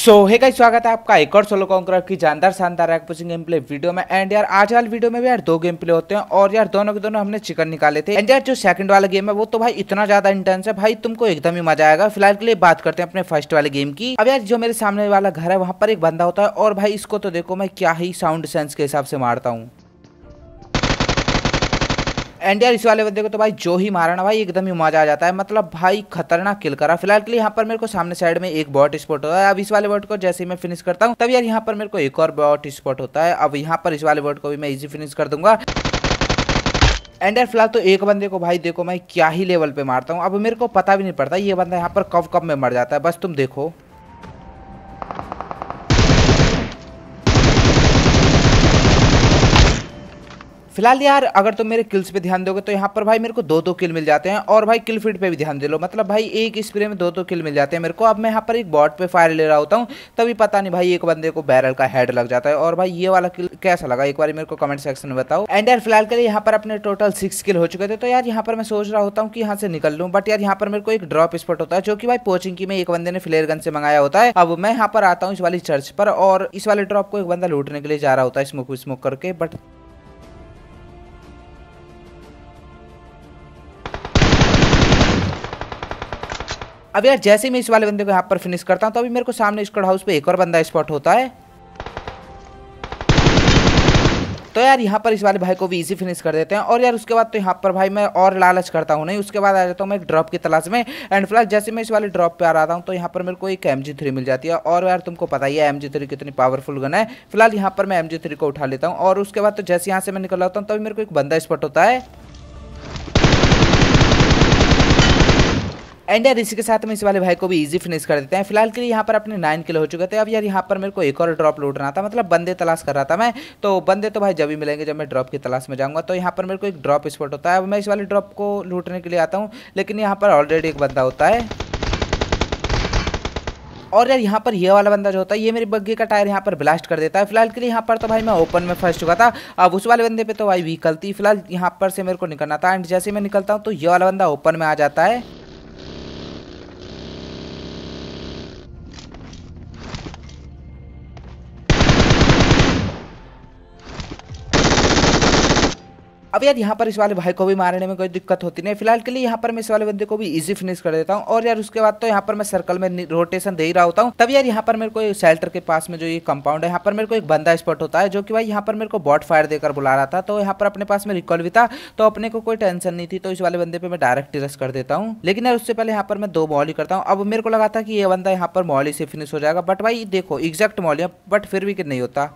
सो so, हे स्वागत है आपका एक और सोलो कॉन्कर की जानदार शानदार रैक गेम प्ले वीडियो में एंड यार आज वाले वीडियो में भी यार दो गेम प्ले होते हैं और यार दोनों के दोनों हमने चिकन निकाले थे एंड यार जो सेकंड वाला गेम है वो तो भाई इतना ज्यादा इंटेंस है भाई तुमको एकदम ही मजा आएगा फिलहाल के लिए बात करते हैं अपने फर्स्ट वाले गेम की अब यार जो मेरे सामने वाला घर है वहाँ पर एक बंदा होता है और भाई इसको तो देखो मैं क्या ही साउंड सेंस के हिसाब से मारता हूँ एंड यार इस वाले बंदे को तो भाई जो ही मारा ना भाई एकदम ही मजा आ जाता है मतलब भाई खतरनाक किल करा फिलहाल के लिए यहाँ पर मेरे को सामने साइड में एक बॉट स्पॉट होता है अब इस वाले बॉट को जैसे ही मैं फिनिश करता हूँ तब यार यहाँ पर मेरे को एक और बॉट स्पॉट होता है अब यहाँ पर इस वाले बॉट को भी मैं इजी फिनिश कर दूंगा एंड यार फिलहाल तो एक बंदे को भाई देखो मैं क्या ही लेवल पे मारता हूँ अब मेरे को पता भी नहीं पड़ता ये बंदा यहाँ पर कब कब में मर जाता है बस तुम देखो फिलहाल यार अगर तुम मेरे किल्स पे ध्यान दोगे तो यहाँ पर भाई मेरे को दो दो किल मिल जाते हैं और भाई किल फीड पे भी ध्यान दे लो मतलब भाई एक स्प्रे में दो दो किल मिल जाते हैं मेरे को अब मैं यहाँ पर एक बॉट पे फायर ले रहा होता हूँ तभी पता नहीं भाई एक बंदे को बैरल का हेड लग जाता है और भाई ये वाला किल कैसा लगा एक बार मेरे को कमेंट सेक्शन में बताओ एंड यार फिलहाल के लिए यहाँ पर अपने टोटल सिक्स किल हो चुके थे तो यार यहाँ पर मैं सोच रहा होता हूँ कि यहाँ से निकल लूँ बट यार यहाँ पर मेरे को एक ड्रॉप स्पॉट होता है जो कि भाई पोचिंग की मैं एक बंदे ने फ्लेयर गन से मंगाया होता है अब मैं यहाँ पर आता हूँ इस वाली चर्च पर और इस वाले ड्रॉप को एक बंदा लूटने के लिए जा रहा होता है स्मोक स्मोक करके बट अब यार जैसे ही मैं इस वाले बंदे को यहाँ पर फिनिश करता हूँ तो अभी मेरे को सामने स्कॉड हाउस पे एक और बंदा स्पॉट होता है तो यार यहाँ पर इस वाले भाई को भी इजी फिनिश कर देते हैं और यार उसके बाद तो यहाँ पर भाई मैं और लालच करता हूँ नहीं उसके बाद आ जाता हूँ मैं एक ड्रॉप की तलाश में एंड फिलहाल जैसे मैं इस वाले ड्रॉप पे आ रहा हूँ तो यहाँ पर मेरे को एक एम थ्री मिल जाती है और यार तुमको पता ही है एम थ्री कितनी पावरफुल गन है फिलहाल यहाँ पर मैं एम थ्री को उठा लेता हूँ और उसके बाद तो जैसे यहाँ से मैं निकल आता हूँ तभी मेरे को एक बंदा स्पॉट होता है एंड यार इसी के साथ में इस वाले भाई को भी ईजी फिनिश कर देते हैं फिलहाल के लिए यहाँ पर अपने नाइन किलो हो चुके थे अब यार यहाँ पर मेरे को एक और ड्रॉप लूट रहा था मतलब बंदे तलाश कर रहा था मैं तो बंदे तो भाई जब भी मिलेंगे जब मैं ड्रॉप की तलाश में जाऊँगा तो यहाँ पर मेरे को एक ड्रॉप स्पॉट होता है अब मैं इस वाले ड्रॉप को लूटने के लिए आता हूँ लेकिन यहाँ पर ऑलरेडी एक बंदा होता है और यार यहाँ पर ये वाला बंदा जो होता है ये मेरी बग्घी का टायर यहाँ पर ब्लास्ट कर देता है फिलहाल के लिए यहाँ पर तो भाई मैं ओपन में फंस चुका था अब उस वाले बंदे पे तो भाई वीकल थी फिलहाल यहाँ पर से मेरे को निकलना था एंड जैसे मैं निकलता हूँ तो ये वाला बंदा ओपन में आ जाता है अब यार यहाँ पर इस वाले भाई को भी मारने में कोई दिक्कत होती नहीं फिलहाल के लिए यहाँ पर मैं इस वाले बंदे को भी इजी फिनिश कर देता हूँ और यार उसके बाद तो यहाँ पर मैं सर्कल में रोटेशन दे ही रहा होता हूँ तब यार यहाँ पर मेरे को शेल्टर के पास में जो ये कंपाउंड है यहाँ पर मेरे को एक बंदा स्पॉट होता है जो कि भाई यहाँ पर मेरे को बॉट फायर देकर बुला रहा था तो यहाँ पर अपने पास में रिकॉल भी था तो अपने को कोई टेंशन नहीं थी तो इस वाले बंदे पे मैं डायरेक्ट टिरस कर देता हूँ लेकिन यार उससे पहले यहाँ पर मैं दो मॉली करता हूँ अब मेरे को लगा था कि ये बंदा यहाँ पर मॉली से फिनिश हो जाएगा बट भाई देखो एग्जैक्ट मॉली बट फिर भी नहीं होता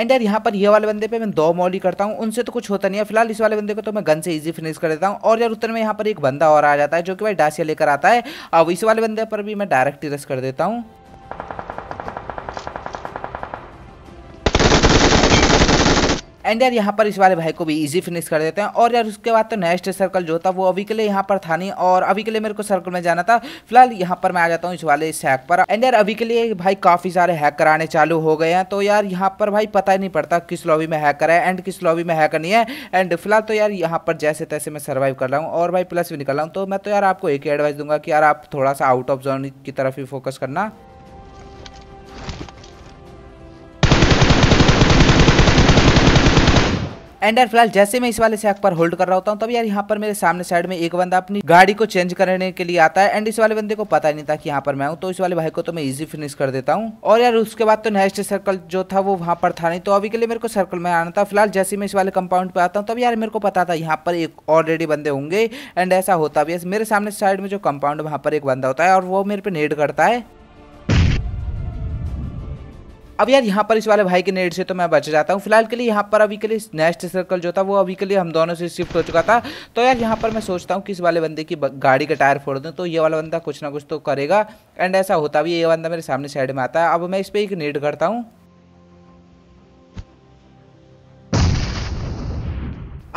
एंड यार यहाँ पर ये वाले बंदे पे मैं दो मॉल ही करता हूँ उनसे तो कुछ होता नहीं है फिलहाल इस वाले बंदे को तो मैं गन से इजी फिनिश कर देता हूँ और यार उत्तर में यहाँ पर एक बंदा और आ जाता है जो कि भाई डासिया लेकर आता है अब इस वाले बंदे पर भी मैं डायरेक्ट रेस रस कर देता हूँ एंड यार यहाँ पर इस वाले भाई को भी ईजी फिनिश कर देते हैं और यार उसके बाद तो नेक्स्ट सर्कल जो था वो अभी के लिए यहाँ पर था नहीं और अभी के लिए मेरे को सर्कल में जाना था फिलहाल यहाँ पर मैं आ जाता हूँ इस वाले इस हैक पर एंड यार अभी के लिए भाई काफ़ी सारे हैक कराने चालू हो गए हैं तो यार यहाँ पर भाई पता ही नहीं पड़ता किस लॉबी में हैकर है एंड किस लॉबी में हैकर नहीं है एंड फिलहाल तो यार यहाँ पर जैसे तैसे मैं सर्वाइव कर रहा हूँ और भाई प्लस भी निकल रहा हूँ तो मैं तो यार आपको एक ही एडवाइस दूंगा कि यार आप थोड़ा सा आउट ऑफ जोन की तरफ ही फोकस करना एंड यार फिलहाल जैसे मैं इस वाले सेक पर होल्ड कर रहा होता हूँ तब यार यहाँ पर मेरे सामने साइड में एक बंदा अपनी गाड़ी को चेंज करने के लिए आता है एंड इस वाले बंदे को पता नहीं था कि यहाँ पर मैं हूँ तो इस वाले भाई को तो मैं इजी फिनिश कर देता हूँ और यार उसके बाद तो नेक्स्ट सर्कल जो था वो वहाँ पर था नहीं तो अभी के लिए मेरे को सर्कल में आना था फिलहाल जैसे मैं इस वाले कंपाउंड पर आता हूँ तब यार मेरे को पता था यहाँ पर एक ऑलरेडी बंदे होंगे एंड ऐसा होता भी मेरे सामने साइड में जो कंपाउंड वहाँ पर एक बंदा होता है और वो मेरे पे नेट करता है अब यार यहाँ पर इस वाले भाई के नेट से तो मैं बच जाता हूँ फिलहाल के लिए यहाँ पर अभी के लिए नेक्स्ट सर्कल जो था वो अभी के लिए हम दोनों से शिफ्ट हो चुका था तो यार यहाँ पर मैं सोचता हूँ कि इस वाले बंदे की गाड़ी का टायर फोड़ दूँ तो ये वाला बंदा कुछ ना कुछ तो करेगा एंड ऐसा होता भी ये बंदा मेरे सामने साइड में आता है अब मैं इस पर एक नेट करता हूँ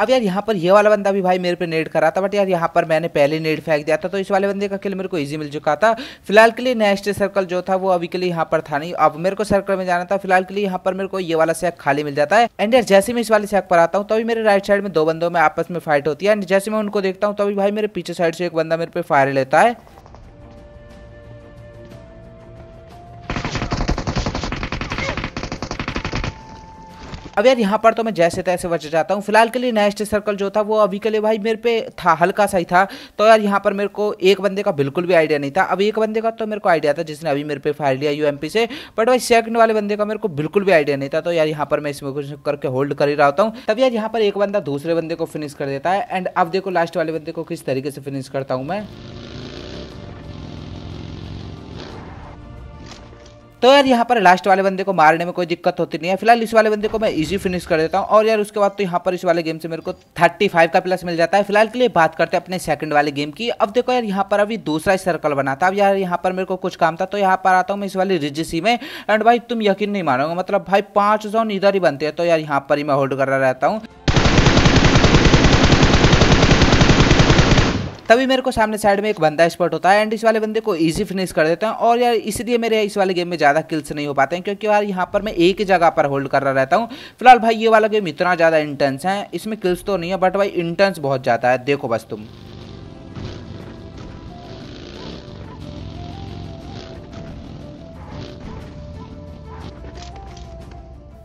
अब यार यहाँ पर ये वाला बंदा भी भाई मेरे पे नेट करा था बट यार यहाँ पर मैंने पहले नेट फेंक दिया था तो इस वाले बंदे का किल मेरे को ईजी मिल चुका था फिलहाल के लिए नेक्स्ट सर्कल जो था वो अभी के लिए यहाँ पर था नहीं अब मेरे को सर्कल में जाना था फिलहाल के लिए यहाँ पर मेरे को ये वाला सेक खाली मिल जाता है एंड यार जैसे मैं इस वाले सेक पर आता हूँ तभी मेरे राइट साइड में दो बंदों में आपस में फाइट होती है एंड जैसे मैं उनको देखता हूँ तभी भाई मेरे पीछे साइड से एक बंदा मेरे पे फायर लेता है अब यार यहाँ पर तो मैं जैसे तैसे बच जाता हूँ फिलहाल के लिए नेक्स्ट सर्कल जो था वो अभी के लिए भाई मेरे पे था हल्का सा ही था तो यार यहाँ पर मेरे को एक बंदे का बिल्कुल भी आइडिया नहीं था अब एक बंदे का तो मेरे को आइडिया था जिसने अभी मेरे पे फायर लिया यू से बट भाई सेकंड वाले बंदे का मेरे को बिल्कुल भी आइडिया नहीं था तो यार यहाँ पर मैं इसमें कुछ करके होल्ड कर ही रहा होता हूँ तब यार यहाँ पर एक बंदा दूसरे बंदे को फिनिश कर देता है एंड अब देखो लास्ट वाले बंदे को किस तरीके से फिनिश करता हूँ मैं तो यार यहाँ पर लास्ट वाले बंदे को मारने में कोई दिक्कत होती नहीं है फिलहाल इस वाले बंदे को मैं इजी फिनिश कर देता हूँ और यार उसके बाद तो यहाँ पर इस वाले गेम से मेरे को थर्टी फाइव का प्लस मिल जाता है फिलहाल के लिए बात करते हैं अपने सेकंड वाले गेम की अब देखो यार यहाँ पर अभी दूसरा सर्कल बना था अब यार यहाँ पर मेरे को कुछ काम था तो यहाँ पर आता हूँ मैं इस वाले रिजिसी में एंड भाई तुम यकीन नहीं मानोगे मतलब भाई पाँच जोन इधर ही बनते हैं तो यार यहाँ पर ही मैं होल्ड कर रहा रहता हूँ तभी मेरे को सामने साइड में एक बंदा स्पॉट होता है एंड इस वाले बंदे को ईजी फिनिश कर देता हूँ और यार इसलिए मेरे इस वाले गेम में ज़्यादा किल्स नहीं हो पाते हैं क्योंकि यार यहाँ पर मैं एक ही जगह पर होल्ड कर रहा रहता हूँ फिलहाल भाई ये वाला गेम इतना ज़्यादा इंटेंस है इसमें किल्स तो नहीं है बट भाई इंटेंस बहुत ज़्यादा है देखो बस तुम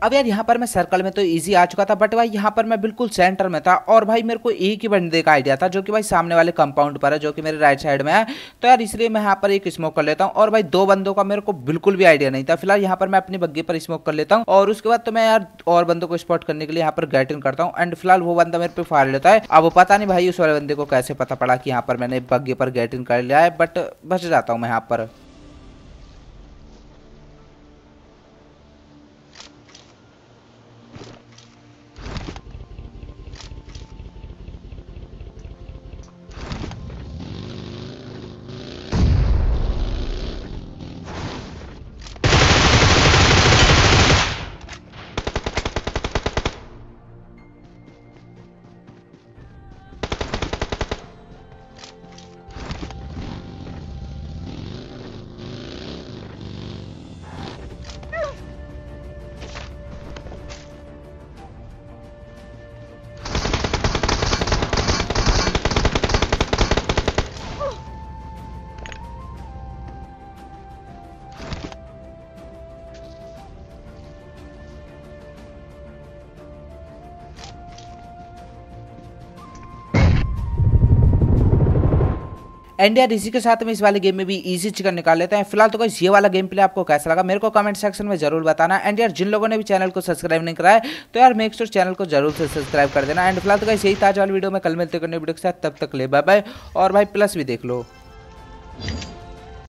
अब यार यहाँ पर मैं सर्कल में तो इजी आ चुका था बट भाई यहाँ पर मैं बिल्कुल सेंटर में था और भाई मेरे को एक ही बंदे का आइडिया था जो कि भाई सामने वाले कंपाउंड पर है जो कि मेरे राइट साइड में है तो यार इसलिए मैं यहाँ पर एक स्मोक कर लेता हूँ और भाई दो बंदों का मेरे को बिल्कुल भी आइडिया नहीं था फिलहाल यहाँ पर मैं अपनी बग्गी पर स्मोक कर लेता हूँ और उसके बाद तो मैं यार और बंदों को स्पॉट करने के लिए यहाँ पर गैट इन करता हूँ एंड फिलहाल वो बंदा मेरे पे फार लेता है अब पता नहीं भाई उस वाले बंदे को कैसे पता पड़ा कि यहाँ पर मैंने बग्घे पर गैटिंग इन कर लिया है बट बच जाता हूँ मैं यहाँ पर एंड यार इसी के साथ में इस वाले गेम में भी ईजी चिकन निकाल लेते हैं फिलहाल तो कोई ये वाला गेम प्ले आपको कैसा लगा मेरे को कमेंट सेक्शन में जरूर बताना एंड यार जिन लोगों ने भी चैनल को सब्सक्राइब नहीं कराया तो यार मेक श्योर चैनल को जरूर से सब्सक्राइब कर देना एंड फिलहाल तो कहीं यही ताज वाली वीडियो में कल मिलते करने वीडियो के साथ तब तक ले बाय बाय और भाई प्लस भी देख लो